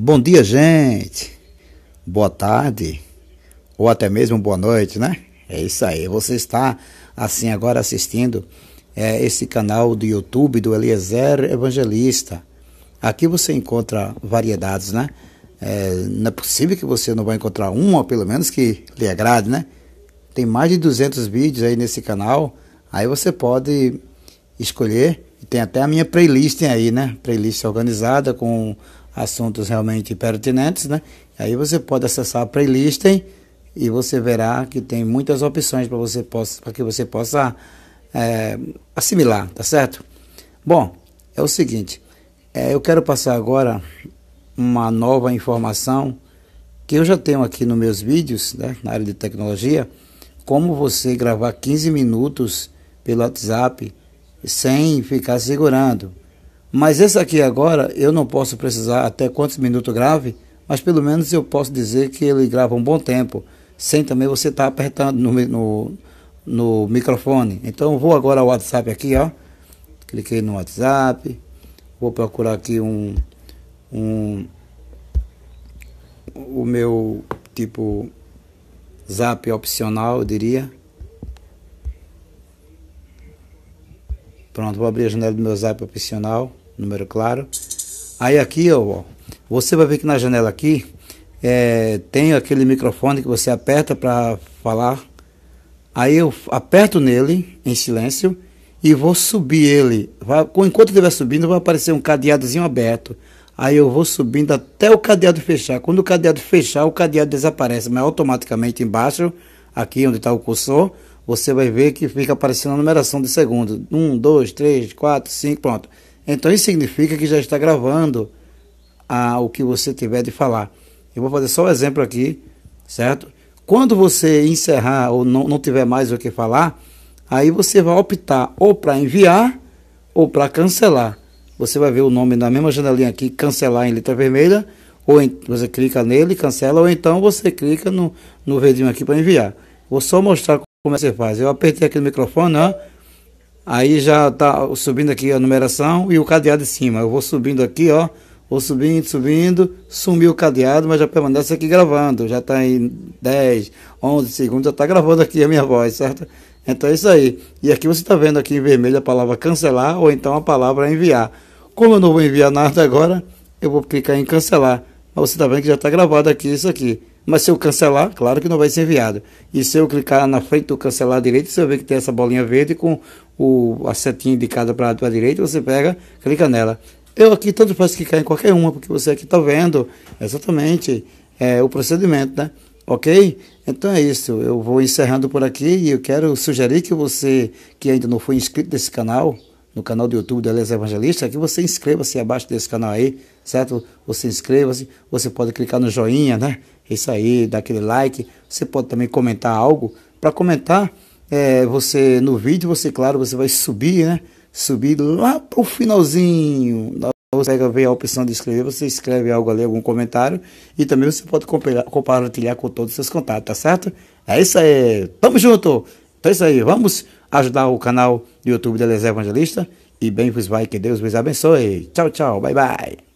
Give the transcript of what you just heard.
Bom dia, gente. Boa tarde. Ou até mesmo boa noite, né? É isso aí. Você está, assim, agora assistindo é, esse canal do YouTube do Eliezer Evangelista. Aqui você encontra variedades, né? É, não é possível que você não vai encontrar uma, pelo menos, que lhe agrade, né? Tem mais de 200 vídeos aí nesse canal. Aí você pode escolher. Tem até a minha playlist aí, né? Playlist organizada com assuntos realmente pertinentes, né? Aí você pode acessar a playlist e você verá que tem muitas opções para você possa, para que você possa é, assimilar, tá certo? Bom, é o seguinte, é, eu quero passar agora uma nova informação que eu já tenho aqui nos meus vídeos, né, na área de tecnologia, como você gravar 15 minutos pelo WhatsApp sem ficar segurando. Mas esse aqui agora, eu não posso precisar até quantos minutos grave, mas pelo menos eu posso dizer que ele grava um bom tempo, sem também você estar tá apertando no, no, no, microfone. Então eu vou agora ao WhatsApp aqui, ó. Cliquei no WhatsApp, vou procurar aqui um, um o meu tipo zap opcional, eu diria. Pronto, vou abrir a janela do meu zap opcional número claro. Aí aqui, ó, você vai ver que na janela aqui é, tem aquele microfone que você aperta para falar. Aí eu aperto nele em silêncio e vou subir ele. Vai, enquanto estiver subindo, vai aparecer um cadeadozinho aberto. Aí eu vou subindo até o cadeado fechar. Quando o cadeado fechar, o cadeado desaparece, mas automaticamente embaixo, aqui onde está o cursor, você vai ver que fica aparecendo a numeração de segundos. 1, 2, 3, 4, 5, pronto. Então isso significa que já está gravando a, ah, o que você tiver de falar. Eu vou fazer só um exemplo aqui, certo? Quando você encerrar ou não, não tiver mais o que falar, aí você vai optar ou para enviar ou para cancelar. Você vai ver o nome na mesma janelinha aqui, cancelar em letra vermelha, ou em, você clica nele, cancela, ou então você clica no, no verdinho aqui para enviar. Vou só mostrar como é que você faz. Eu apertei aqui no microfone, ó. Aí já está subindo aqui a numeração e o cadeado em cima. Eu vou subindo aqui, ó. Vou subindo, subindo. Sumiu o cadeado, mas já permanece aqui gravando. Já está em 10, 11 segundos, já está gravando aqui a minha voz, certo? Então é isso aí. E aqui você está vendo aqui em vermelho a palavra cancelar ou então a palavra enviar. Como eu não vou enviar nada agora, eu vou clicar em cancelar. Mas você está vendo que já está gravado aqui isso aqui. Mas se eu cancelar, claro que não vai ser enviado. E se eu clicar na frente do cancelar direito, você você vê que tem essa bolinha verde com o, a setinha indicada para a direita, você pega, clica nela. Eu aqui tanto faz clicar em qualquer uma, porque você aqui está vendo exatamente é, o procedimento, né? Ok? Então é isso. Eu vou encerrando por aqui e eu quero sugerir que você que ainda não foi inscrito nesse canal, no canal do YouTube da Les Evangelista, que você inscreva-se abaixo desse canal aí, certo? Você inscreva-se, você pode clicar no joinha, né? isso aí, dá aquele like. Você pode também comentar algo. Para comentar, é, você no vídeo, você claro, você vai subir, né? Subir lá pro finalzinho. Você vai ver a opção de escrever, você escreve algo ali, algum comentário. E também você pode compartilhar com todos os seus contatos, tá certo? É isso aí. Tamo junto. Então é isso aí. Vamos ajudar o canal do YouTube da Les Evangelista. E bem vos vai, que Deus vos abençoe. Tchau, tchau. Bye, bye.